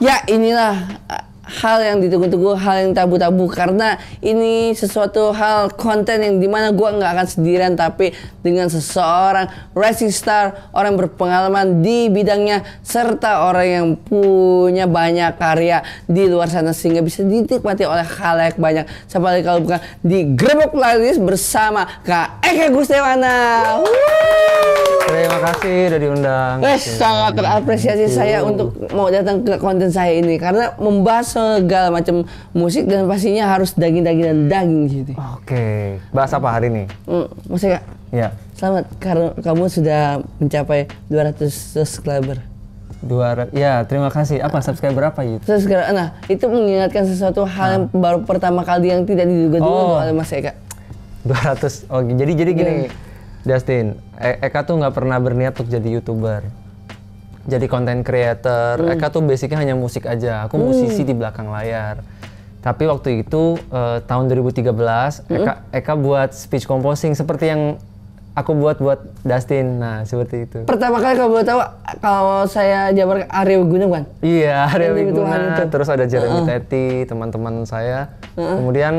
Ya inilah hal yang ditunggu-tunggu, hal yang tabu-tabu karena ini sesuatu hal konten yang dimana gue nggak akan sendirian tapi dengan seseorang racing star, orang berpengalaman di bidangnya serta orang yang punya banyak karya di luar sana sehingga bisa dinikmati oleh hal yang banyak. seperti kalau bukan di Grebek Playlist bersama Kak Eka Gustewana. Terima kasih udah diundang. Wes eh, sangat terapresiasi saya untuk mau datang ke konten saya ini karena membahas segala macam musik dan pastinya harus daging-daging dan daging gitu. Oke, bahas apa hari ini? Mm, Ya. Selamat karena kamu sudah mencapai 200 subscriber. Dua, ya terima kasih. Apa subscriber apa gitu? Subscriber, nah itu mengingatkan sesuatu hal yang ah. baru pertama kali yang tidak diduga-duga oh. oleh Mas Eka. 200, oh jadi jadi gini, yeah. Justin, e Eka tuh nggak pernah berniat untuk jadi youtuber jadi konten creator. Hmm. Eka tuh basicnya hanya musik aja. Aku musisi hmm. di belakang layar. Tapi waktu itu uh, tahun 2013 hmm. Eka Eka buat speech composing seperti yang aku buat buat Dustin. Nah, seperti itu. Pertama kali kamu tahu kalau saya jabar Arya Wiguna bukan? Iya, Arya Wiguna. Terus ada Jeremy uh -uh. Teti, teman-teman saya. Uh -uh. Kemudian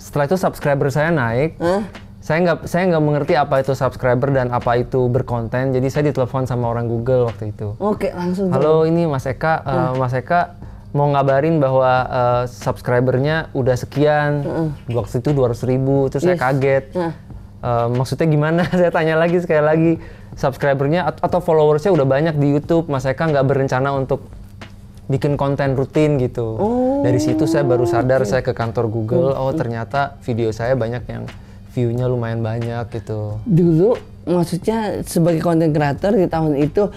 setelah itu subscriber saya naik. Uh -uh saya nggak saya nggak mengerti apa itu subscriber dan apa itu berkonten jadi saya ditelepon sama orang Google waktu itu oke langsung halo dulu. ini Mas Eka eh, hmm. Mas Eka mau ngabarin bahwa uh, subscribernya udah sekian hmm. waktu itu dua ratus ribu terus yes. saya kaget uh, maksudnya gimana saya tanya lagi sekali lagi subscribernya atau followersnya udah banyak di YouTube Mas Eka nggak berencana untuk bikin konten rutin gitu. Oh, Dari situ saya baru sadar okay. saya ke kantor Google, hmm. oh ternyata video saya banyak yang view-nya lumayan banyak gitu. Dulu maksudnya sebagai konten creator di tahun itu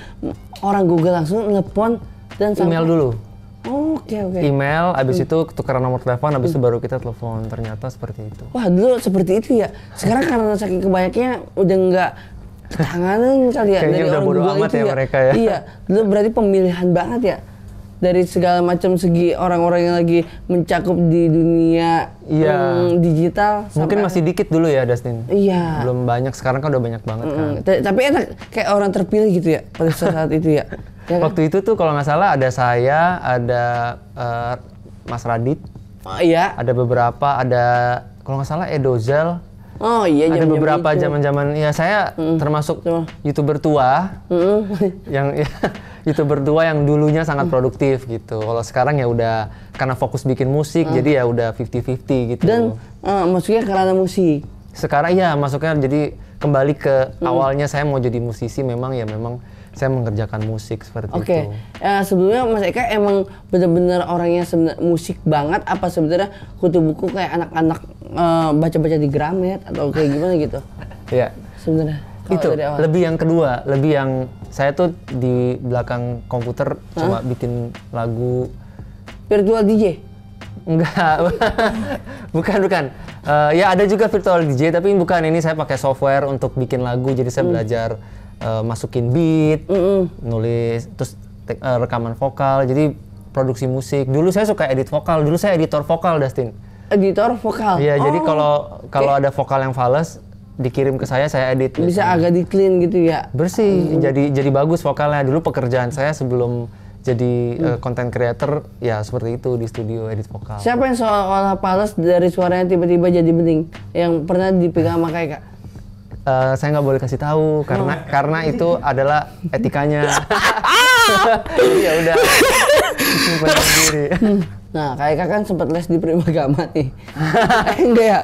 orang Google langsung nelpon dan email dulu. Oke oh, oke. Okay, Email, abis hmm. itu tukeran nomor telepon, abis itu hmm. baru kita telepon. Ternyata seperti itu. Wah dulu seperti itu ya. Sekarang karena saking kebanyaknya udah nggak tanganan kali ya Kayaknya udah orang bodo amat ya, ya mereka ya. Iya, dulu berarti pemilihan banget ya dari segala macam segi orang-orang yang lagi mencakup di dunia yang um, hmm, digital mungkin masih dikit dulu ya Dustin iya belum banyak sekarang kan udah banyak banget mm -hmm. kan tapi enak kayak orang terpilih gitu ya pada saat itu ya, ya kan? waktu itu tuh kalau nggak salah ada saya ada uh, Mas Radit oh, iya ada beberapa ada kalau nggak salah Edozel Oh iya ada beberapa zaman-zaman ya saya mm. termasuk Cuma. youtuber tua mm. yang ya, youtuber tua yang dulunya sangat produktif gitu. Kalau sekarang ya udah karena fokus bikin musik mm. jadi ya udah fifty fifty gitu. Dan uh, maksudnya karena musik. Sekarang ya masuknya jadi kembali ke mm. awalnya saya mau jadi musisi memang ya memang saya mengerjakan musik seperti okay. itu. Oke, uh, sebelumnya Mas Eka emang benar-benar orangnya musik banget apa sebenarnya kutu buku kayak anak-anak Eh, baca-baca di Gramet atau kayak gimana gitu? Iya. Sebenarnya. Itu lebih yang kedua, lebih yang saya tuh di belakang komputer Hah? cuma bikin lagu virtual DJ. Enggak. bukan, bukan. Uh, ya ada juga virtual DJ tapi bukan ini saya pakai software untuk bikin lagu jadi saya mm. belajar uh, masukin beat, mm -mm. nulis terus uh, rekaman vokal. Jadi produksi musik. Dulu saya suka edit vokal. Dulu saya editor vokal, Dustin editor vokal. Iya, oh. jadi kalau kalau ada vokal yang fals dikirim ke saya saya edit. Bisa biasanya. agak di clean gitu ya. Bersih, hmm. jadi jadi bagus vokalnya. Dulu pekerjaan saya sebelum jadi konten eh, hmm. uh, creator ya seperti itu di studio edit vokal. Siapa yang seolah-olah fals dari suaranya tiba-tiba jadi bening? Yang pernah dipegang sama kayak Kak? uh, eh, saya nggak boleh kasih tahu karena oh. karena itu adalah etikanya. ya udah. Simpan sendiri. Hmm. Nah, kayak kan sempat les di Primagama nih. enggak ya?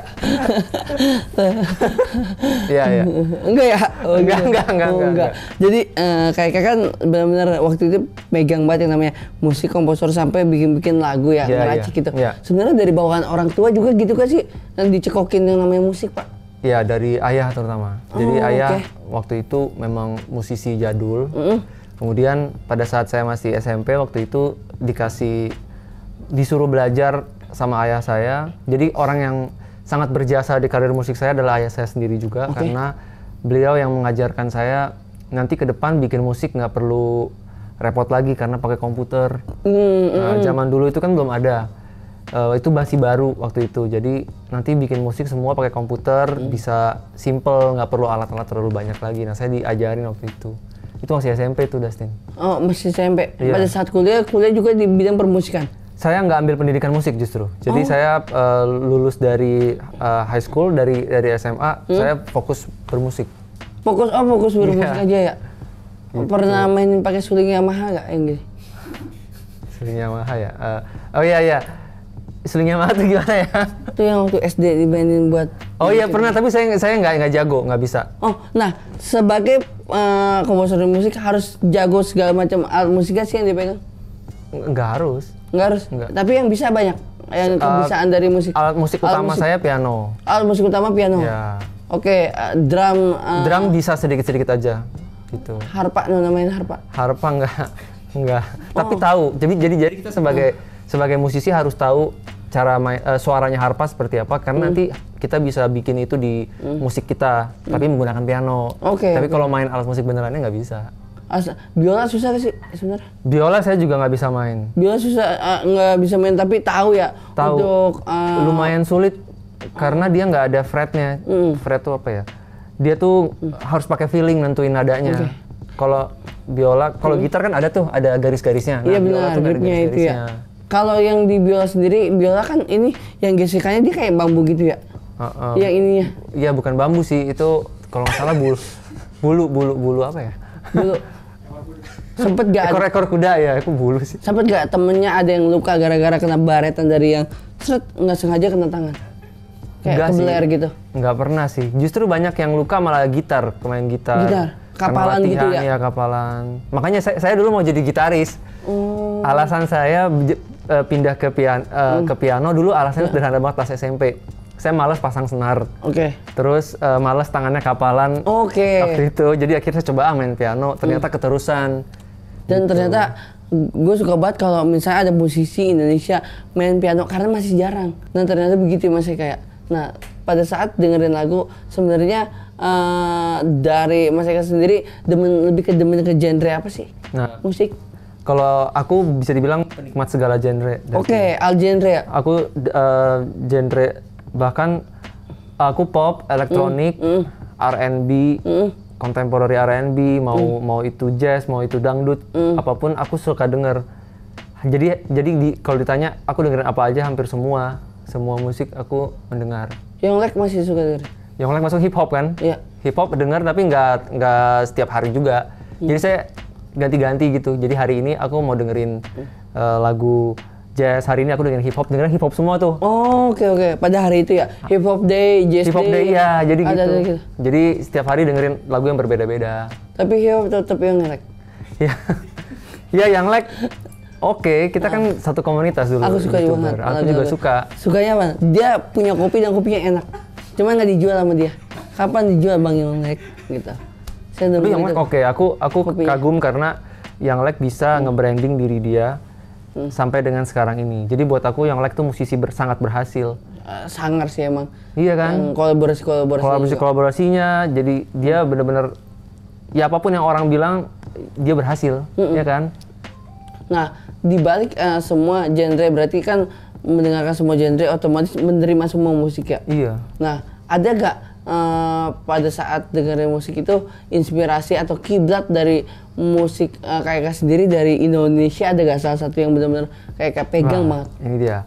Iya, iya. Enggak ya? Oh, enggak, enggak, enggak, enggak, oh, enggak. enggak. Jadi uh, kayak kan benar-benar waktu itu megang banget yang namanya musik komposer sampai bikin-bikin lagu ya, yeah, ngeracik yeah. gitu. Yeah. Sebenarnya dari bawaan orang tua juga gitu kan sih dan dicekokin yang namanya musik, Pak. Iya, dari ayah terutama. Oh, Jadi ayah waktu itu memang musisi jadul. Mm -hmm. Kemudian pada saat saya masih SMP waktu itu dikasih disuruh belajar sama ayah saya. Jadi orang yang sangat berjasa di karir musik saya adalah ayah saya sendiri juga okay. karena beliau yang mengajarkan saya nanti ke depan bikin musik nggak perlu repot lagi karena pakai komputer. Mm, hmm Nah, hmm. zaman dulu itu kan belum ada. Uh, itu masih baru waktu itu. Jadi nanti bikin musik semua pakai komputer mm. bisa simple, nggak perlu alat-alat terlalu banyak lagi. Nah, saya diajarin waktu itu. Itu masih SMP tuh, Dustin. Oh, masih SMP. Iya. Pada saat kuliah, kuliah juga di bidang permusikan saya nggak ambil pendidikan musik justru. Jadi oh. saya uh, lulus dari uh, high school dari dari SMA, hmm? saya fokus bermusik. Fokus oh fokus bermusik yeah. aja ya. Gitu. Pernah main pakai suling Yamaha nggak gini? suling Yamaha ya. Uh, oh iya iya. Suling Yamaha tuh gimana ya? Itu yang waktu SD dimainin buat Oh iya pernah tapi saya saya nggak nggak jago nggak bisa. Oh nah sebagai uh, komposer musik harus jago segala macam alat musik sih yang dipegang? Nggak harus Nggak harus. Enggak. Tapi yang bisa banyak. Yang kebisaan dari musik. Alat musik alat utama musik. saya piano. Alat musik utama piano. Ya. Oke, okay, uh, eh, drum. Uh, drum bisa sedikit-sedikit aja, gitu. Harpa, no, namanya harpa. Harpa enggak, enggak. Oh. Tapi tahu. Jadi jadi jadi kita sebagai oh. sebagai musisi harus tahu cara main, uh, suaranya harpa seperti apa karena hmm. nanti kita bisa bikin itu di hmm. musik kita tapi tapi hmm. menggunakan piano. Okay, tapi okay. kalau main alat musik benerannya nggak bisa biola susah sih sebenarnya. Biola saya juga nggak bisa main. Biola susah eh, nggak uh, bisa main tapi tahu ya tahu. untuk uh, lumayan sulit karena dia nggak ada fretnya. Mm. Fret tuh apa ya? Dia tuh mm. harus pakai feeling nentuin nadanya. Okay. Kalau biola, kalau mm. gitar kan ada tuh ada garis-garisnya. Nah, iya benar, gripnya garis itu ya. Kalau yang di biola sendiri, biola kan ini yang gesekannya dia kayak bambu gitu ya. Uh, um, yang ininya. Iya bukan bambu sih, itu kalau nggak salah bulu, bulu, bulu, bulu apa ya? Bulu sempet gak ekor-ekor kuda ya aku bulu sih sempet gak temennya ada yang luka gara-gara kena baretan dari yang seret nggak sengaja kena tangan kayak Enggak kebeler gitu nggak pernah sih justru banyak yang luka malah gitar pemain gitar gitar kapalan gitu ya? ya kapalan makanya saya, saya dulu mau jadi gitaris oh. alasan saya eh, pindah ke pian uh, hmm. ke piano dulu alasannya ya. sederhana banget pas SMP saya malas pasang senar. Oke. Okay. Terus uh, eh, malas tangannya kapalan. Oke. Okay. Waktu itu, jadi akhirnya coba ah main piano. Ternyata hmm. keterusan dan gitu. ternyata gue suka banget kalau misalnya ada musisi Indonesia main piano karena masih jarang dan nah, ternyata begitu ya, masih ya, kayak nah pada saat dengerin lagu sebenarnya uh, dari Mas Eka sendiri demen lebih ke demen ke genre apa sih nah, musik kalau aku bisa dibilang penikmat segala genre oke okay, al genre ya? aku uh, genre bahkan aku pop elektronik mm, mm. R&B mm contemporary R&B mau mm. mau itu jazz mau itu dangdut mm. apapun aku suka denger jadi jadi di, kalau ditanya aku dengerin apa aja hampir semua semua musik aku mendengar yang like masih suka denger yang like masuk hip hop kan iya yeah. hip hop denger tapi nggak nggak setiap hari juga mm. jadi saya ganti-ganti gitu jadi hari ini aku mau dengerin mm. uh, lagu jazz hari ini aku dengerin hip hop dengerin hip hop semua tuh oh oke okay, oke okay. pada hari itu ya hip hop day jazz hip hop day, day ya iya. jadi gitu. Ada, gitu jadi setiap hari dengerin lagu yang berbeda-beda tapi hip hop tetap yang like ya ya yang like Oke, okay, kita nah. kan ah. satu komunitas dulu. Aku suka YouTuber. juga. Aku juga, suka. Sukanya apa? Dia punya kopi dan kopinya enak. Cuma nggak dijual sama dia. Kapan dijual Bang yang like gitu. Saya Tapi yang like, oke, okay, aku aku kopinya. kagum karena yang like bisa hmm. nge diri dia hmm. sampai dengan sekarang ini. Jadi buat aku yang like tuh musisi ber, sangat berhasil. Uh, sangar sih emang. Iya kan? Yang kolaborasi kolaborasi. Kolaborasi kolaborasinya. Juga. Jadi dia benar-benar ya apapun yang orang bilang dia berhasil, hmm. ya kan? Nah, dibalik uh, semua genre berarti kan mendengarkan semua genre otomatis menerima semua musik ya. Iya. Nah, ada gak Eh, pada saat dengerin musik itu inspirasi atau kiblat dari musik uh, eh, kayak sendiri dari Indonesia ada gak salah satu yang benar-benar kayak pegang nah, banget? Ini dia.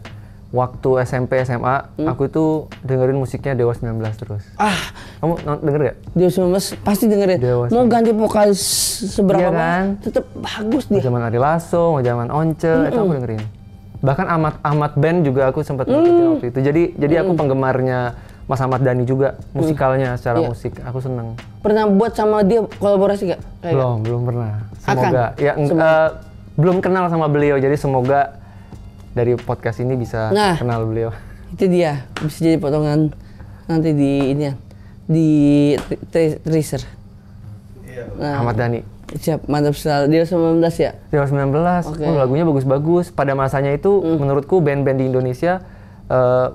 Waktu SMP SMA hmm? aku itu dengerin musiknya Dewa 19 terus. Ah, kamu denger gak? Dewa 19 pasti dengerin. Dewa Mau ganti vokalis seberapa iya kan? tetap bagus dia. zaman Ari Lasso, zaman Once, mm -mm. itu aku dengerin. Bahkan Ahmad Ahmad Band juga aku sempat mm. ngikutin waktu itu. Jadi jadi mm. aku penggemarnya Mas Ahmad Dhani juga hmm. musikalnya hmm. secara iya. musik aku seneng pernah buat sama dia kolaborasi gak? Kayak belum gak? belum pernah semoga Akan. ya semoga. Uh, belum kenal sama beliau jadi semoga dari podcast ini bisa nah, kenal beliau itu dia bisa jadi potongan nanti di ini ya di tracer iya. nah, Ahmad Dhani Siap, mantap sekali. Dia 19 ya? Dia 19. Okay. Oh, lagunya bagus-bagus. Pada masanya itu mm. menurutku band-band di Indonesia uh,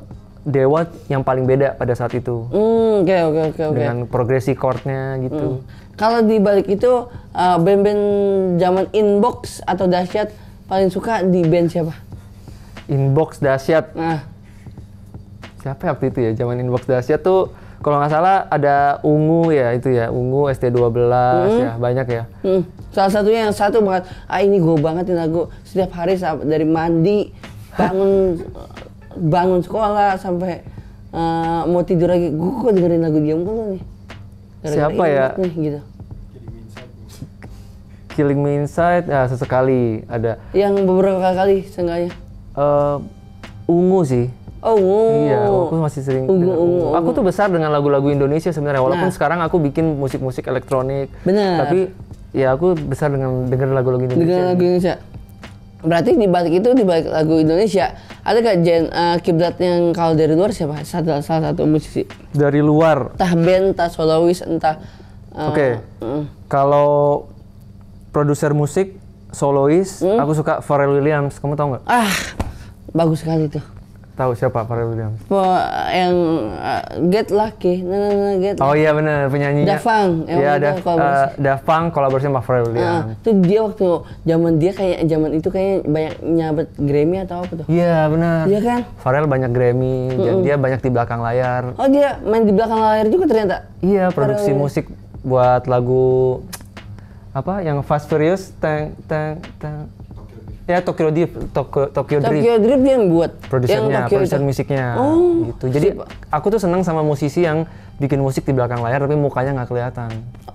dewa yang paling beda pada saat itu. Hmm, oke oke oke oke. Dengan progresi chordnya gitu. Mm. Kalau di balik itu uh, band-band zaman inbox atau dahsyat paling suka di band siapa? Inbox dahsyat. Nah. Siapa ya waktu itu ya? Zaman inbox dahsyat tuh kalau nggak salah ada ungu ya itu ya ungu ST12 hmm. ya banyak ya Mm. salah satunya yang satu banget ah ini gue banget ini lagu setiap hari dari mandi bangun bangun sekolah sampai uh, mau tidur lagi gue kok dengerin lagu diam dulu nih Gara -gara siapa ya nih, gitu Killing Me Inside ya sesekali ada yang beberapa kali seenggaknya uh, ungu sih Oh, ungu. Iya, aku masih sering. Ungu, ungu, ungu. Aku tuh besar dengan lagu-lagu Indonesia sebenarnya. Walaupun nah. sekarang aku bikin musik-musik elektronik. Bener. Tapi ya aku besar dengan denger lagu-lagu Indonesia. Dengan lagu Indonesia. Berarti di balik itu di balik lagu Indonesia ada gak gen, uh, kiblat yang kalau dari luar siapa? satu salah satu musisi. Dari luar. Entah band, entah solois, entah. Uh, Oke. Okay. Uh. Eh. Kalau produser musik solois, hmm? aku suka Pharrell Williams. Kamu tau nggak? Ah, bagus sekali tuh. Tahu siapa Pharrell Williams? Oh yang uh, Get Lucky. no, no, no, get oh iya benar penyanyinya. Dafang. Iya, da eh, Dafang kolaborasi sama Pharrell ah, Williams. Uh, itu dia waktu zaman dia kayak zaman itu kayak banyak nyabet Grammy atau apa tuh? Iya, yeah, benar. Iya kan? Pharrell banyak Grammy, mm -mm. dia banyak di belakang layar. Oh, dia main di belakang layar juga ternyata. Iya, produksi Pharrell musik buat lagu apa yang Fast Furious tang tang tang ya Tokyo Drift Tokyo, Tokyo Drift Tokyo Drift dia yang buat produsernya produser musiknya oh, gitu jadi siapa? aku tuh senang sama musisi yang bikin musik di belakang layar tapi mukanya nggak kelihatan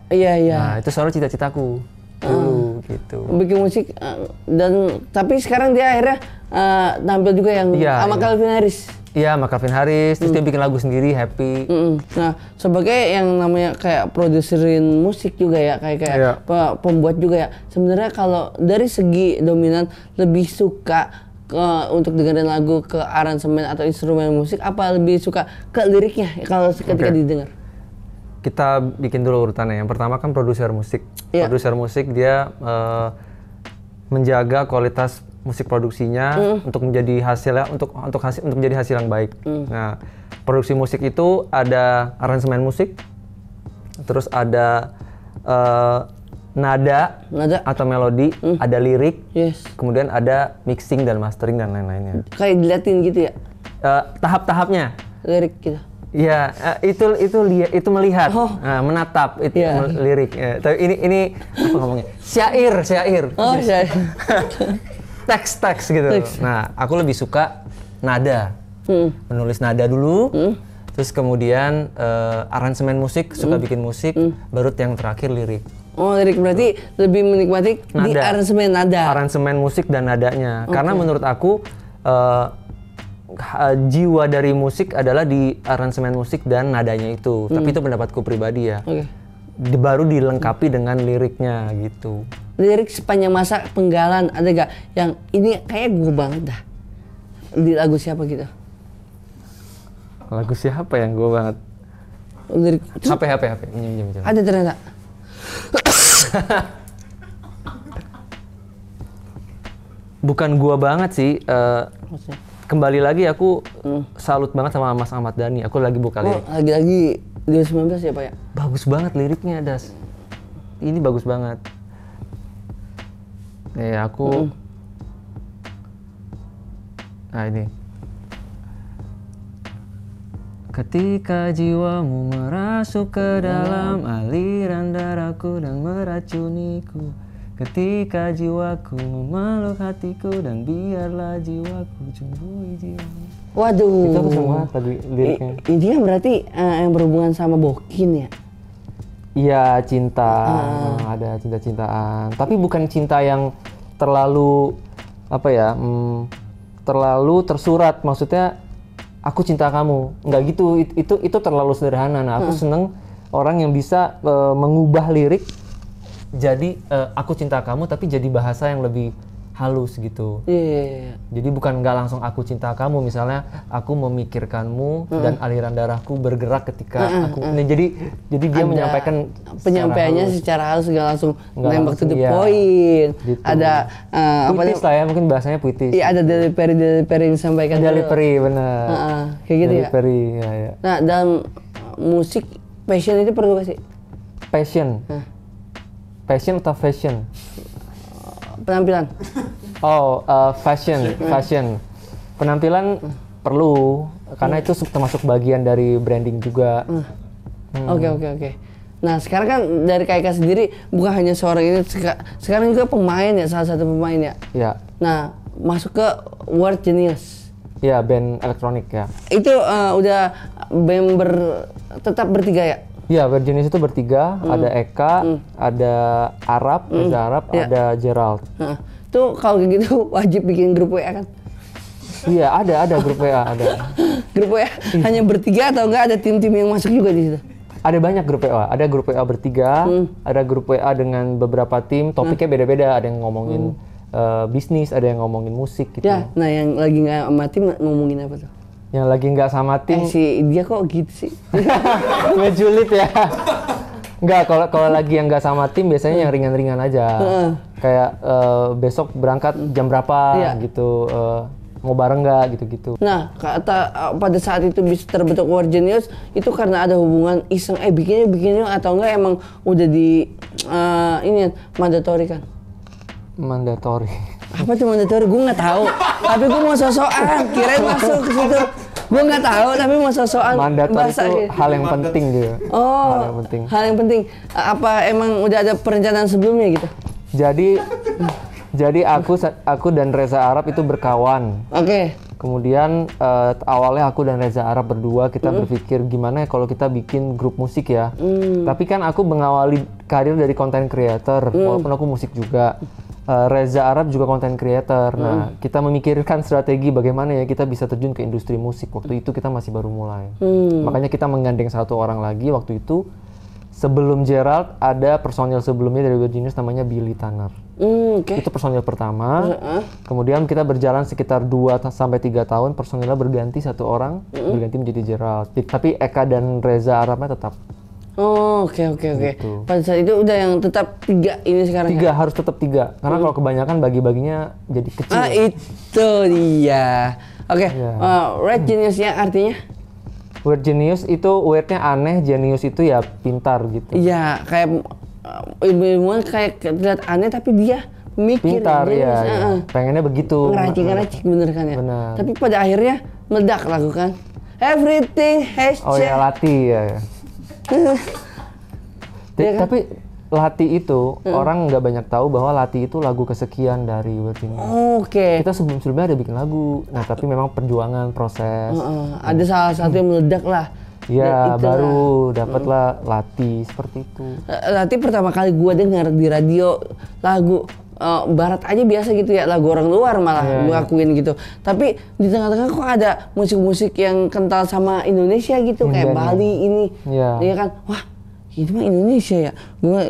iya iya nah itu selalu cita-citaku ah. dulu uh, gitu bikin musik eh, dan tapi sekarang dia akhirnya uh, tampil juga yang iya, sama iya. Calvin Harris Iya, sama Calvin Harris. Terus dia hmm. bikin lagu sendiri, Happy. Mm Nah, sebagai yang namanya kayak produserin musik juga ya, kayak kayak yeah. Iya. pembuat juga ya. Sebenarnya kalau dari segi dominan lebih suka ke, untuk dengerin lagu ke aransemen atau instrumen musik apa lebih suka ke liriknya kalau ketika okay. didengar? Kita bikin dulu urutannya. Yang pertama kan produser musik. Yeah. Produser musik dia uh, menjaga kualitas musik produksinya mm. untuk menjadi hasilnya untuk untuk hasil untuk menjadi hasil yang baik. Mm. Nah, produksi musik itu ada aransemen musik, terus ada uh, nada, nada atau melodi, mm. ada lirik, yes. kemudian ada mixing dan mastering dan lain-lainnya. Kayak dilatih gitu ya? Uh, tahap-tahapnya. Lirik gitu. Ya, itu itu lihat itu melihat, oh. uh, menatap itu yeah. Iya. lirik. Ya. Tapi ini ini apa ngomongnya? Syair, syair. Oh, syair. teks teks gitu. Teks. Nah, aku lebih suka nada. Hmm. Menulis nada dulu. Hmm. Terus kemudian uh, aransemen musik, suka hmm. bikin musik, hmm. baru yang terakhir lirik. Oh, lirik berarti hmm. lebih menikmati nada. di aransemen nada. Aransemen musik dan nadanya. Okay. Karena menurut aku uh, jiwa dari musik adalah di aransemen musik dan nadanya itu. Hmm. Tapi itu pendapatku pribadi ya. Okay. baru dilengkapi dengan liriknya gitu lirik sepanjang masa penggalan ada gak yang ini kayak gue banget dah di lagu siapa gitu lagu siapa yang gue banget lirik HP HP HP minjem minjem, ada ternyata bukan gue banget sih uh, kembali lagi aku hmm. salut banget sama Mas Ahmad Dhani aku lagi buka oh, lirik oh, lagi-lagi 2019 ya Pak ya bagus banget liriknya Das ini bagus banget nih eh, aku mm. nah ini Ketika jiwamu merasuk ke hmm. dalam aliran darahku dan meracuniku Ketika jiwaku memeluk hatiku dan biarlah jiwaku cembui jiwamu Waduh Itu aku sama liriknya Intinya berarti uh, yang berhubungan sama bokin ya Iya cinta, hmm. nah, ada cinta-cintaan. Tapi bukan cinta yang terlalu apa ya, hmm, terlalu tersurat. Maksudnya aku cinta kamu, nggak gitu. Itu itu, itu terlalu sederhana. Nah aku hmm. seneng orang yang bisa uh, mengubah lirik jadi uh, aku cinta kamu tapi jadi bahasa yang lebih halus gitu. Iya. Yeah, iya. Jadi bukan nggak langsung aku cinta kamu, misalnya aku memikirkanmu mm dan aliran darahku bergerak ketika mm -hmm. aku. Nah, jadi jadi dia Ada menyampaikan penyampaiannya secara halus nggak langsung nembak to the iya. Gitu. Ada uh, apa, lah ya mungkin bahasanya puitis. Iya ada delivery delivery yang disampaikan. Delivery benar. Uh -uh, kayak gitu ya? delivery, ya. ya, ya. Nah dalam musik passion itu perlu gak sih? Passion. Huh? Passion atau fashion? penampilan oh uh, fashion fashion penampilan perlu karena itu termasuk bagian dari branding juga hmm. Hmm. oke oke oke Nah sekarang kan dari KIK sendiri bukan hanya seorang ini, sekarang juga pemain ya, salah satu pemain ya. Ya. Nah masuk ke World Genius. Ya, band elektronik ya. Itu uh, udah member tetap bertiga ya? Iya, Virginis itu bertiga, hmm. ada Eka, hmm. ada Arab, hmm. ada Arab, ya. ada Gerald. Nah, tuh kalau gitu wajib bikin grup WA kan? Iya, ada ada grup WA, ada. grup WA iya. hanya bertiga atau enggak ada tim-tim yang masuk juga di situ? Ada banyak grup WA, ada grup WA bertiga, hmm. ada grup WA dengan beberapa tim, topiknya hmm. beda-beda, ada yang ngomongin hmm. uh, bisnis, ada yang ngomongin musik gitu. Ya, nah yang lagi nggak mati ngomongin apa tuh? yang lagi nggak sama eh, tim eh, si dia kok gitu sih ngejulit ya Nggak, kalau kalau lagi yang nggak sama tim biasanya yang ringan-ringan aja. Kayak uh, besok berangkat jam berapa yeah. gitu. Uh, mau bareng nggak gitu-gitu. Nah, kata pada saat itu bisa terbentuk War Genius itu karena ada hubungan iseng eh bikinnya bikinnya atau enggak emang udah di uh, ini mandatory kan? Mandatory. Apa tuh mandatory? Gue nggak tahu. Tapi gue mau sosokan, kirain masuk ke situ gue nggak tahu tapi mau soal mandator bahasa itu gitu. hal yang penting dia oh hal yang penting hal yang penting apa emang udah ada perencanaan sebelumnya gitu jadi jadi aku aku dan Reza Arab itu berkawan oke okay. Kemudian uh, awalnya aku dan Reza Arab berdua kita mm. berpikir gimana ya kalau kita bikin grup musik ya. Mm. Tapi kan aku mengawali karir dari konten creator mm. walaupun aku musik juga. Eh, Reza Arab juga konten creator. Nah, hmm. kita memikirkan strategi bagaimana ya kita bisa terjun ke industri musik. Waktu itu kita masih baru mulai. Hmm. Makanya kita menggandeng satu orang lagi waktu itu. Sebelum Gerald ada personil sebelumnya dari Weird Genius namanya Billy Tanner. Hmm, okay. Itu personil pertama. Uh-uh. Kemudian kita berjalan sekitar 2 sampai 3 tahun personilnya berganti satu orang, uh-uh. berganti menjadi Gerald. Tapi Eka dan Reza Arabnya tetap. Oh, oke oke oke. Gitu. Pada saat itu udah yang tetap tiga ini sekarang. Tiga ya? harus tetap tiga karena hmm. kalau kebanyakan bagi-baginya jadi kecil. Ah itu dia. Oke. Okay. Iya. Yeah. Uh, red ya artinya? Weird genius itu weirdnya aneh, genius itu ya pintar gitu. Iya kayak uh, eh, ilmu kayak terlihat aneh tapi dia mikir ya, pintar ya, ya, uh. pengennya begitu. Ngeracik-ngeracik bener kan ya. Bener. Tapi pada akhirnya meledak lagu kan. Everything has oh, iya, changed. Oh ya latih ya. ya ya kan? Tapi Lati itu hmm. orang nggak banyak tahu bahwa Lati itu lagu kesekian dari Virginia. Oke. Okay. Kita sebelum sebelumnya ada bikin lagu. Nah tapi memang perjuangan proses. Uh, uh, ada salah satu yang meledak lah. Iya ya, baru dapatlah hmm. Lati seperti itu. Lati pertama kali gue dengar di radio lagu uh, barat aja biasa gitu ya lagu orang luar malah yeah, iya. gue akuin gitu tapi di tengah-tengah kok ada musik-musik yang kental sama Indonesia gitu iya, kayak yeah, Bali ini yeah. ya iya kan wah ini mah Indonesia ya gue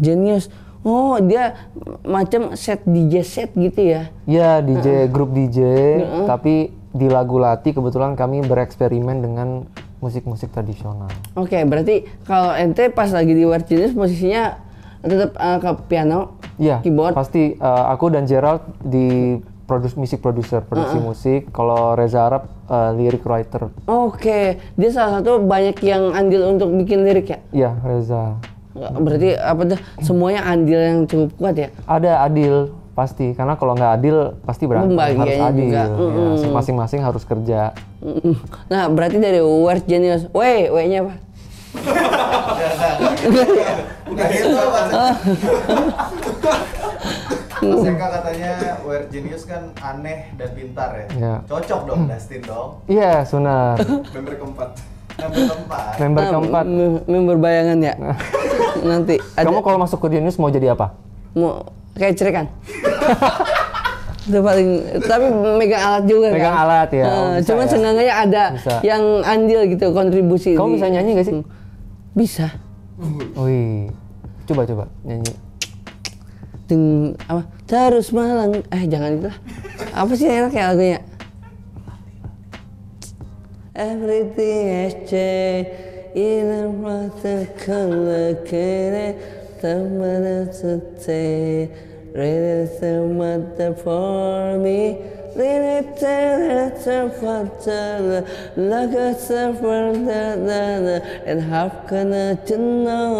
genius Oh dia macam set DJ set gitu ya? Iya DJ uh -uh. grup DJ, uh -uh. tapi di lagu Lati kebetulan kami bereksperimen dengan musik-musik tradisional. Oke, okay, berarti kalau ente pas lagi di Warjinis posisinya tetap uh, eh, ke piano Iya. Keyboard. Pasti uh, aku dan Gerald di produce musik produser produksi uh -uh. musik kalau Reza Arab uh, eh, lirik writer oke okay. dia salah satu banyak yang andil untuk bikin lirik ya iya Reza berarti apa tuh semuanya andil yang cukup kuat ya ada adil pasti karena kalau nggak adil pasti berarti harus adil Mm -hmm. ya, masing-masing harus kerja mm -hmm. nah berarti dari word Genius W W nya apa Udah gitu Mas Eka katanya wear genius kan aneh dan pintar ya. ya. Cocok dong Dustin dong. Iya, sunar. Member keempat. Member keempat. Member ah, keempat. Member bayangan ya. Nah. Nanti. Ada... Kamu kalau masuk ke genius mau jadi apa? Mau kayak cerikan. Itu paling, tapi megang alat juga megang kan? alat ya. Uh, cuman ya. seenggaknya ada bisa. yang andil gitu kontribusi. Kamu di... bisa nyanyi gak sih? Hmm. Bisa. Wih. Coba coba nyanyi. Ting apa? Terus malang. Eh jangan gitu lah. Apa sih enak ya lagunya? Everything has changed in a watercolor kere teman to take. Really the matter for me and how can I know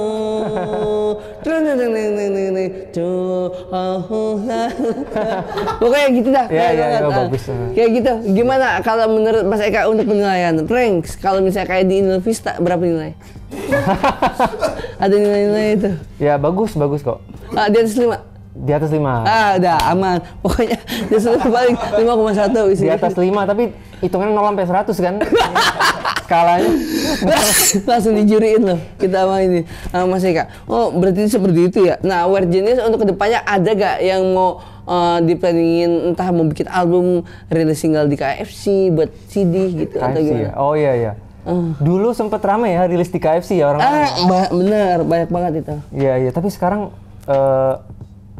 pokoknya gitu dah ya, ya, ya, ah. bagus. Ya. kayak gitu gimana kalau menurut Mas Eka untuk penilaian Pranks kalau misalnya kayak di Inul Vista berapa nilai ada nilai-nilai itu ya bagus bagus kok ah, di atas lima di atas 5. Ah, udah aman. Pokoknya di seluruh paling 5,1 satu Di atas 5 tapi hitungan 0 sampai 100 kan. Skalanya langsung dijuriin loh kita sama ini Uh, Mas Eka. Oh, berarti seperti itu ya. Nah, where jenis untuk kedepannya ada gak yang mau uh, eh, diplaningin entah mau bikin album, rilis single di KFC, buat CD gitu KFC, atau ya? gimana? Ya? Oh iya iya. Uh. Dulu sempet rame ya rilis di KFC ya orang. Ah, ba bener banyak banget itu. Iya iya, tapi sekarang uh,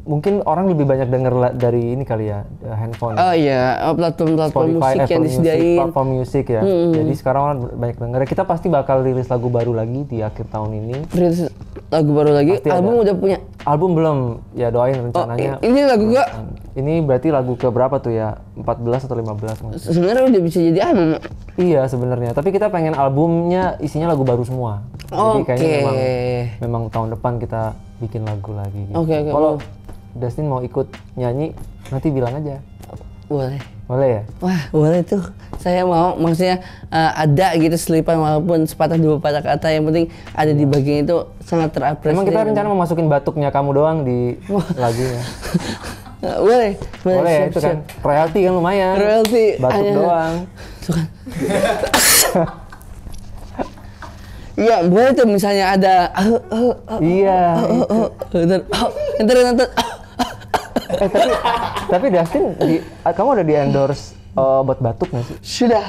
mungkin orang lebih banyak dengar dari ini kali ya eh, handphone. Oh iya, oh, platform-platform musik Apple yang disediain. Platform musik ya. Hmm. Jadi sekarang orang banyak dengar. Kita pasti bakal rilis lagu baru lagi di akhir tahun ini. Rilis lagu baru lagi. Pasti album ada. udah punya. Album belum. Ya doain oh, rencananya. Oh, ini lagu gua. Ini berarti lagu ke berapa tuh ya? 14 atau 15 Sebenarnya udah bisa jadi album. Iya sebenarnya, tapi kita pengen albumnya isinya lagu baru semua. Jadi okay. kayaknya memang memang tahun depan kita bikin lagu lagi gitu. Okay, okay. Kalau oh. Dustin mau ikut nyanyi nanti bilang aja boleh boleh ya wah boleh tuh saya mau maksudnya uh, ada gitu selipan walaupun sepatah dua patah kata yang penting ada di bagian itu sangat terapresiasi emang kita rencana mau masukin batuknya kamu doang di lagunya boleh boleh, boleh siap, itu kan siap. kan royalty kan lumayan Royalty batuk hanya... doang itu kan Iya, boleh tuh misalnya ada ah, ah, ah, iya. Ntar ntar ntar eh tapi tapi Dustin di, eh, kamu udah di endorse uh, obat batuk nggak sih sudah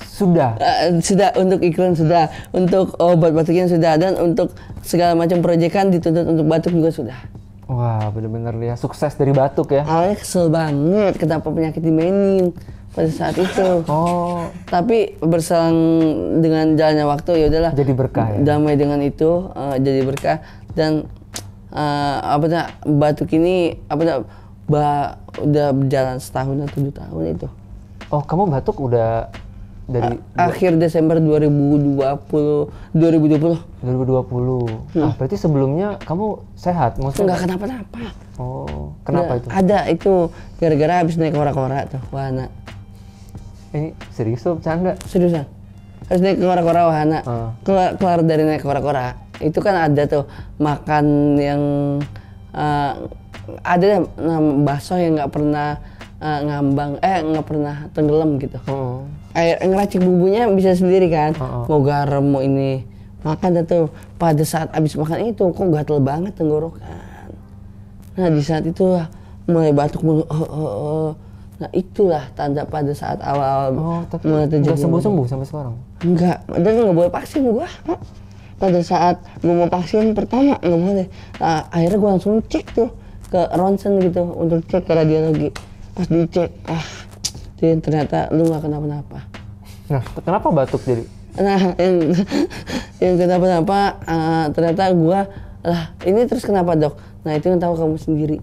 sudah uh, sudah untuk iklan sudah untuk obat batuknya sudah dan untuk segala macam proyekan dituntut untuk batuk juga sudah wah bener-bener ya sukses dari batuk ya awalnya kesel banget kenapa penyakit dimainin pada saat itu oh tapi berselang dengan jalannya waktu ya udahlah jadi berkah ya? damai dengan itu uh, jadi berkah dan uh, apa dah batuk ini apa dah ba, udah berjalan setahun atau tujuh tahun itu. Oh, kamu batuk udah dari A akhir Desember 2020 2020 2020. Hmm. Ah, berarti sebelumnya kamu sehat maksudnya? Enggak kenapa-napa. Oh, kenapa nah, itu? Ada itu gara-gara habis naik kora-kora tuh wahana. Ini eh, serius tuh canda? Seriusan. Habis naik kora-kora wahana. Uh. Ah. Kelar, kelar dari naik kora-kora itu kan ada tuh makan yang uh, ada eh, bakso yang nggak pernah uh, ngambang eh nggak pernah tenggelam gitu oh. Hmm. air ngeracik bumbunya bisa sendiri kan oh, mau garam mau ini makan tuh pada saat abis makan itu kok gatel banget tenggorokan nah di saat itu mulai batuk mulu oh, oh, oh. nah itulah tanda pada saat awal-awal oh, mulai terjadi sembuh sembuh sampai sekarang enggak dan nggak boleh vaksin gua pada saat gue mau pasien pertama nggak mau deh nah, akhirnya gue langsung cek tuh ke ronsen gitu untuk cek ke radiologi pas dicek ah jadi ternyata lu nggak kenapa-napa nah kenapa batuk jadi nah yang yang kenapa-napa uh, ternyata gue lah ini terus kenapa dok nah itu yang tahu kamu sendiri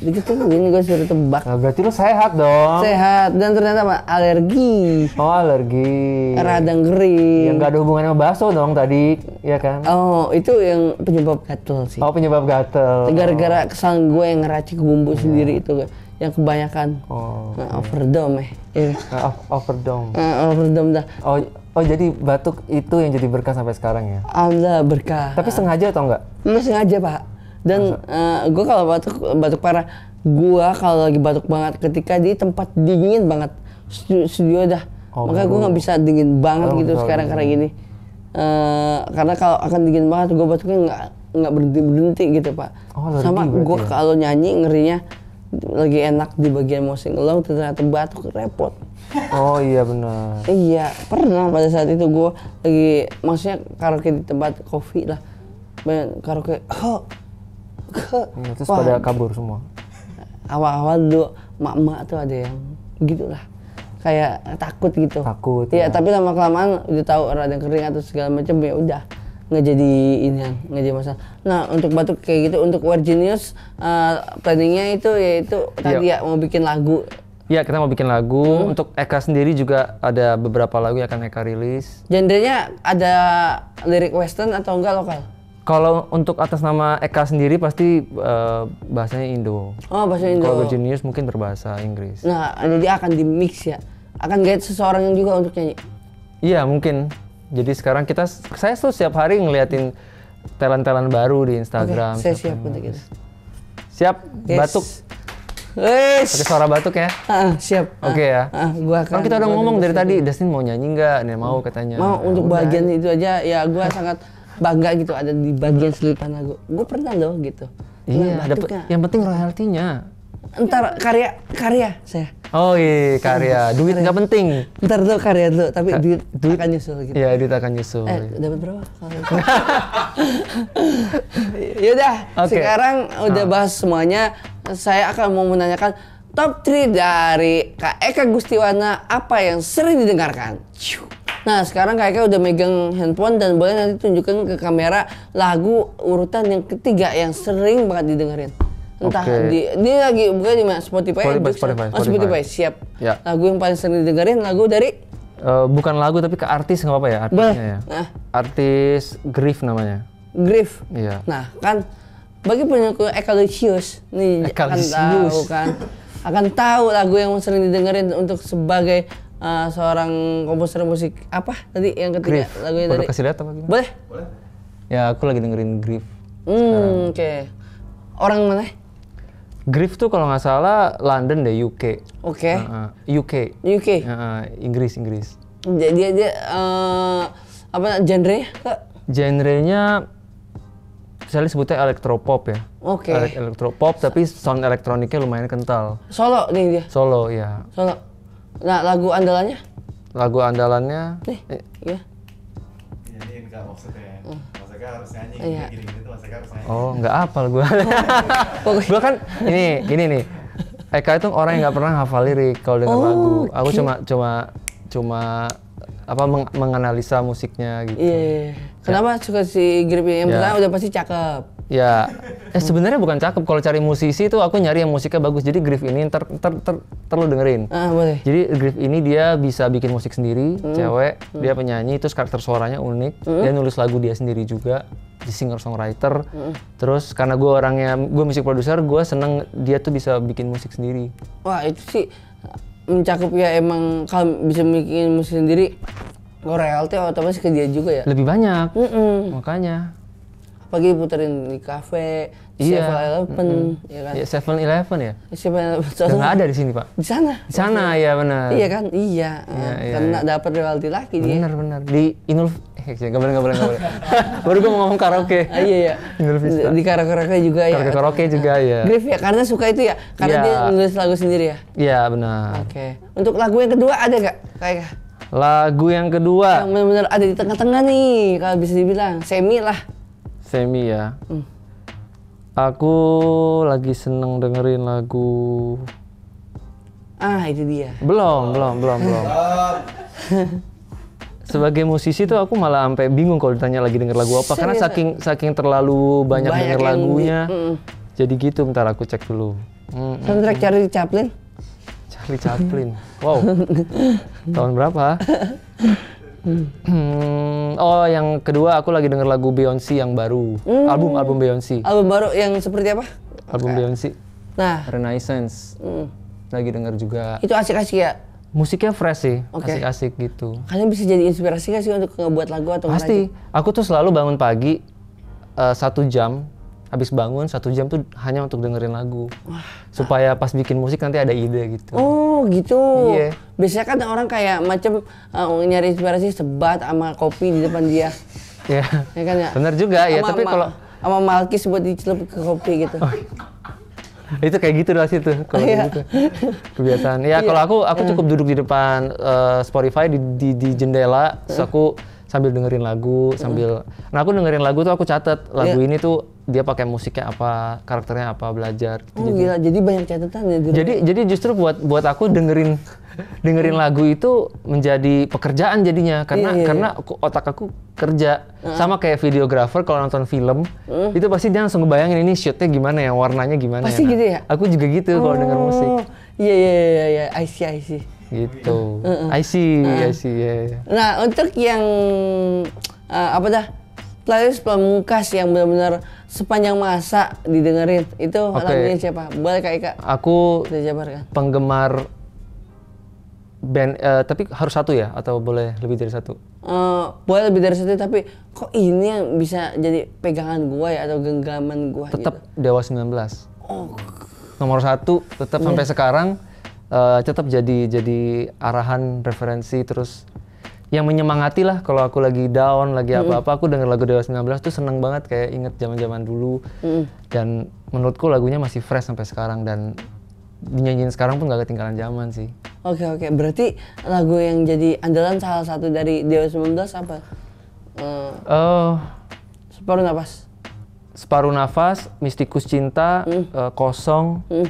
dikit tuh gini gue suruh tebak nah, berarti lu sehat dong sehat dan ternyata apa alergi oh alergi radang kering yang gak ada hubungannya sama bakso dong tadi ya kan oh itu yang penyebab gatel sih oh penyebab gatel gara-gara kesan gue yang ngeracik bumbu yeah. sendiri itu gue yang kebanyakan oh, okay. Nah, overdome eh yeah. Iya. Ah, overdome uh, overdome dah oh Oh jadi batuk itu yang jadi berkah sampai sekarang ya? Alhamdulillah berkah. Tapi sengaja atau enggak? Enggak sengaja pak dan uh, eh, gue kalau batuk batuk parah gue kalau lagi batuk banget ketika di tempat dingin banget studio, studio dah oh, makanya gue nggak bisa dingin banget oh, gitu betul, sekarang karena gini uh, karena kalau akan dingin banget gue batuknya nggak nggak berhenti berhenti gitu pak oh, sama gue ya? kalau nyanyi ngerinya lagi enak di bagian musik lo ternyata batuk repot oh iya benar iya pernah pada saat itu gue lagi maksudnya karaoke di tempat kopi lah karaoke oh Nah, terus Wah, pada kabur semua awal-awal dulu mak-mak tuh ada yang gitulah kayak takut gitu takut ya, ya. tapi lama kelamaan udah tahu rada kering atau segala macam ya udah nggak jadi ini kan, nggak jadi masalah nah untuk batuk kayak gitu untuk Virginius uh, planningnya itu yaitu tadi ya. ya mau bikin lagu Iya, kita mau bikin lagu. Hmm. Untuk Eka sendiri juga ada beberapa lagu yang akan Eka rilis. Genrenya ada lirik western atau enggak lokal? Kalau untuk atas nama Eka sendiri pasti uh, bahasanya Indo. Oh, bahasa Indo. Kalau Virginius mungkin berbahasa Inggris. Nah, jadi akan di mix ya. Akan guide seseorang juga untuk nyanyi. Iya, mungkin. Jadi sekarang kita saya tuh setiap hari ngeliatin talent-talent baru di Instagram. Okay, saya siap untuk itu. Siap, yes. batuk. Wes. Pakai suara batuk ya? Uh, siap. Oke okay, ah, ya. Uh, gua akan, Kan kita udah ngomong dari tadi, Dustin mau nyanyi nggak? Nih mau hmm. katanya. Mau ya untuk bagian itu aja ya gua sangat bangga gitu ada di bagian selipan lagu gue pernah loh gitu iya ada yang penting royaltinya ntar karya karya saya oh iya karya duit nggak penting ntar tuh karya dulu tapi duit, duit akan nyusul gitu iya duit akan nyusul eh dapat berapa yaudah okay. sekarang udah ah. bahas semuanya saya akan mau menanyakan top 3 dari Kak Eka Gustiwana apa yang sering didengarkan Ciu. Nah sekarang kakek udah megang handphone dan boleh nanti tunjukkan ke kamera lagu urutan yang ketiga yang sering banget didengerin. Entah okay. di dia lagi bukan di mana Spotify, Spotify, Spotify, Spotify, oh, Spotify. siap. Ya. Lagu yang paling sering didengerin lagu dari uh, bukan lagu tapi ke artis nggak apa ya artisnya ya. Nah. Artis grief namanya. Grief. Iya. Nah kan bagi penyuka Ekalicious nih akan tahu kan akan tahu lagu yang sering didengerin untuk sebagai uh, seorang komposer musik apa tadi yang ketiga Grief. lagunya Udah tadi. kasih data apa gimana? Boleh? Boleh. Ya aku lagi dengerin Grief. Hmm, oke. Okay. Orang mana? Grief tuh kalau nggak salah London deh UK. Oke. Okay. Eh, uh, eh, uh, UK. UK. Uh, uh, Inggris Inggris. Jadi aja uh, apa genre kak? Genrenya misalnya sebutnya elektropop ya. Oke. Okay. Elektropop tapi sound elektroniknya lumayan kental. Solo nih dia. Solo ya. Solo. Nah, lagu andalannya? Lagu andalannya? Nih, eh. iya. Nyanyiin kak maksudnya. Hmm. Maksudnya harus nyanyi, iya. gini-gini maksudnya harus nyanyi. Oh, nggak apal gue. Oh. gue kan, ini, gini nih. Eka itu orang yang nggak pernah hafal lirik kalau dengar oh, lagu. Aku okay. cuma cuma cuma apa meng menganalisa musiknya gitu. Iya. Yeah. Iya. Kenapa suka si Grip Yang yeah. udah pasti cakep ya eh sebenarnya bukan cakep kalau cari musisi itu aku nyari yang musiknya bagus jadi Griff ini ter ter ter, ter lu dengerin ah, boleh. jadi Griff ini dia bisa bikin musik sendiri hmm. cewek hmm. dia penyanyi terus karakter suaranya unik hmm. dia nulis lagu dia sendiri juga di singer songwriter hmm. terus karena gue orangnya gue musik produser gue seneng dia tuh bisa bikin musik sendiri wah itu sih mencakup ya emang kalau bisa bikin musik sendiri gue royalty otomatis ke dia juga ya lebih banyak mm -mm. makanya pagi puterin di kafe iya. iya kan? iya, ya? di Seven Eleven ya kan Seven Eleven ya Seven Eleven nggak ada di sini pak di sana di sana ya benar iya kan iya, iya, ah, iya karena iya. dapat royalti lagi dia benar benar di Inul eh, nggak boleh nggak boleh nggak boleh baru gue mau ngomong karaoke ah, iya iya Inul Vista di karaoke karaoke juga ya karaoke karaoke juga ya Griff ya karena suka itu ya karena dia nulis lagu sendiri ya iya benar oke untuk lagu yang kedua ada nggak kayak Lagu yang kedua. Yang benar-benar ada di tengah-tengah nih, kalau bisa dibilang semi lah. Semi ya. Mm. Aku lagi seneng dengerin lagu. Ah itu dia. Belum, oh. belum, belum, belum. Sebagai musisi tuh aku malah sampai bingung kalau ditanya lagi denger lagu apa Serius? karena saking saking terlalu banyak, banyak denger lagunya. mm. Jadi gitu, bentar aku cek dulu. Mm, Soundtrack Charlie Chaplin. Charlie Chaplin. Wow. Tahun berapa? Hmm oh yang kedua aku lagi denger lagu Beyonce yang baru. Mm. Album album Beyonce. Album baru yang seperti apa? Album okay. Eh, Beyonce. Nah, Renaissance. Mm. Lagi denger juga. Itu asik-asik ya. Musiknya fresh sih, asik asik-asik gitu. Kalian bisa jadi inspirasi gak sih untuk ngebuat lagu atau Pasti. Ngerajin? Aku tuh selalu bangun pagi uh, satu jam habis bangun satu jam tuh hanya untuk dengerin lagu supaya pas bikin musik nanti ada ide gitu oh gitu iya biasanya kan orang kayak macam uh, eh, nyari inspirasi sebat sama kopi di depan dia ya ya kan ya benar juga ama, ya tapi kalau sama malkis buat dicelup ke kopi gitu oh, iya. itu kayak gitu lah tuh kalau iya. gitu kebiasaan ya iya. kalau aku aku cukup hmm. duduk di depan uh, Spotify di di, di jendela terus aku sambil dengerin lagu sambil hmm. nah aku dengerin lagu tuh aku catat lagu yeah. ini tuh dia pakai musiknya apa, karakternya apa, belajar. Gitu, oh gitu. gila, jadi banyak catatan ya. Diri. Jadi jadi justru buat buat aku dengerin dengerin lagu itu menjadi pekerjaan jadinya karena iya, iya, iya. karena otak aku kerja uh-huh. sama kayak videografer kalau nonton film uh. itu pasti dia langsung ngebayangin ini shootnya gimana ya, warnanya gimana pasti ya. Nah, gitu ya. Aku juga gitu oh. kalau denger oh, musik. Iya, iya iya iya iya, I see I see. Gitu. Uh-uh. I see, uh. I see. Yeah, yeah. Nah, untuk yang uh, apa dah? playlist pemungkas yang benar-benar sepanjang masa didengerin itu okay. lagunya siapa? Boleh Kak Ika? Aku dijabarkan. Penggemar band uh, tapi harus satu ya atau boleh lebih dari satu? Uh, boleh lebih dari satu tapi kok ini yang bisa jadi pegangan gue ya atau genggaman gue? Gitu? tetap gitu? Dewa 19 oh. nomor satu tetap yeah. sampai sekarang uh, tetap jadi jadi arahan referensi terus yang menyemangati lah kalau aku lagi down lagi apa-apa mm. aku denger lagu Dewa 19 tuh seneng banget kayak inget zaman-zaman dulu mm. dan menurutku lagunya masih fresh sampai sekarang dan dinyanyiin sekarang pun gak ketinggalan zaman sih oke okay, oke okay. berarti lagu yang jadi andalan salah satu dari Dewa 19 apa? Uh, uh, separuh nafas separuh nafas mistikus cinta mm. uh, kosong mm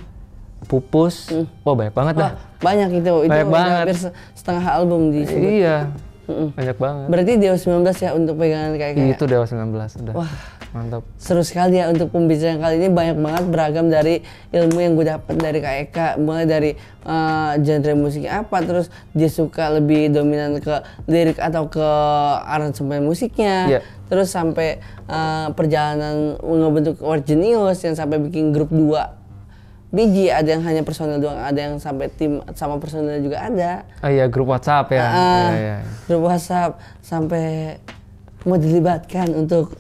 pupus, hmm. wah banyak banget dah. banyak itu, itu banyak banget. hampir setengah album di sini. Iya, mm Banyak banget. Berarti Dewa 19 ya untuk pegangan kayak kayak. Itu Dewa 19 udah. Wah. Mantap. Seru sekali ya untuk pembicaraan kali ini banyak banget beragam dari ilmu yang gue dapat dari KEK, mulai dari uh, genre musik apa, terus dia suka lebih dominan ke lirik atau ke arah aransemen musiknya. Yeah. Terus sampai uh, perjalanan ngebentuk Orgenius yang sampai bikin grup dua biji ada yang hanya personil doang ada yang sampai tim sama personil juga ada ah iya grup WhatsApp ya, uh, ya, ya. grup WhatsApp sampai mau dilibatkan untuk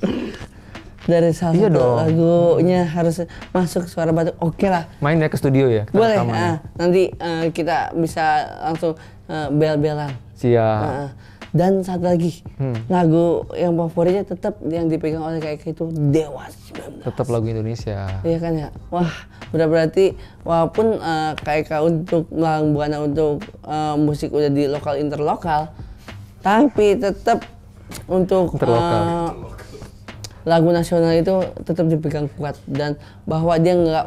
dari salah iya satu dong. lagunya harus masuk suara batuk oke okay lah Mainnya ke studio ya boleh uh, nanti uh, kita bisa langsung uh, bel-belan siap uh, dan satu lagi hmm. lagu yang favoritnya tetap yang dipegang oleh kayak itu Dewa 19 tetap lagu Indonesia iya kan ya wah udah berarti walaupun uh, untuk melang untuk uh, musik udah di lokal interlokal tapi tetap untuk uh, lagu nasional itu tetap dipegang kuat dan bahwa dia nggak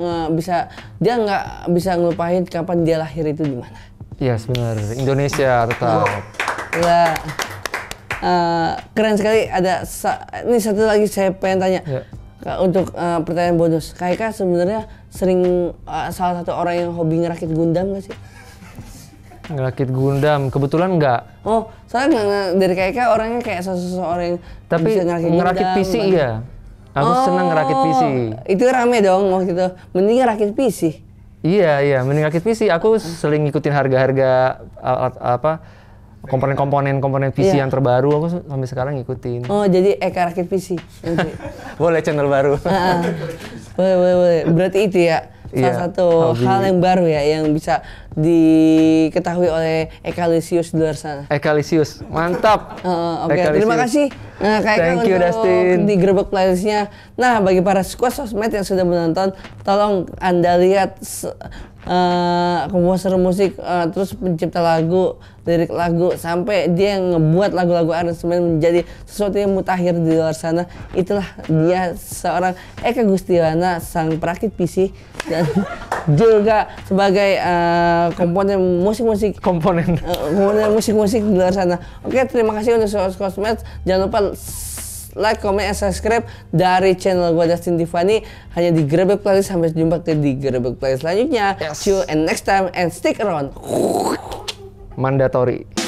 e, bisa dia nggak bisa ngelupain kapan dia lahir itu di mana. Iya yes, benar Indonesia tetap. Gila. Uh, eh, keren sekali ada sa ini satu lagi saya pengen tanya ya. untuk uh, pertanyaan bonus Kaika sebenarnya sering uh, salah satu orang yang hobi ngerakit gundam gak sih ngerakit gundam kebetulan nggak oh soalnya nggak dari Kaika orangnya kayak seseorang orang yang tapi bisa ngerakit, ngerakit gundam, PC banget. iya aku oh, senang ngerakit PC itu rame dong waktu itu mending ngerakit PC Iya iya, mending rakit PC. Aku sering ngikutin harga-harga apa komponen-komponen komponen PC yeah. yang terbaru aku sampai sekarang ngikutin. Oh, jadi Eka rakit PC. boleh channel baru. Ah, ah. boleh, boleh, boleh. Berarti itu ya salah yeah, satu hobby. hal yang baru ya yang bisa diketahui oleh Ekalisius di luar sana. Ekalisius, mantap. Uh, Oke, okay. terima kasih. Nah, kayak Thank you, untuk Dustin. di gerbek playlistnya. Nah, bagi para squad sosmed yang sudah menonton, tolong anda lihat uh, musik uh, terus pencipta lagu lirik lagu sampai dia yang ngebuat lagu-lagu aransemen menjadi sesuatu yang mutakhir di luar sana itulah dia seorang Eka Gustiwana sang perakit PC dan juga sebagai uh, komponen musik-musik komponen uh, komponen musik-musik di luar sana oke terima kasih untuk Sosmed jangan lupa like, comment, and subscribe dari channel gue Justin Tiffany hanya di Grebek Playlist. Sampai jumpa di Grebek Playlist selanjutnya. Yes. See you and next time and stick around. Mandatory.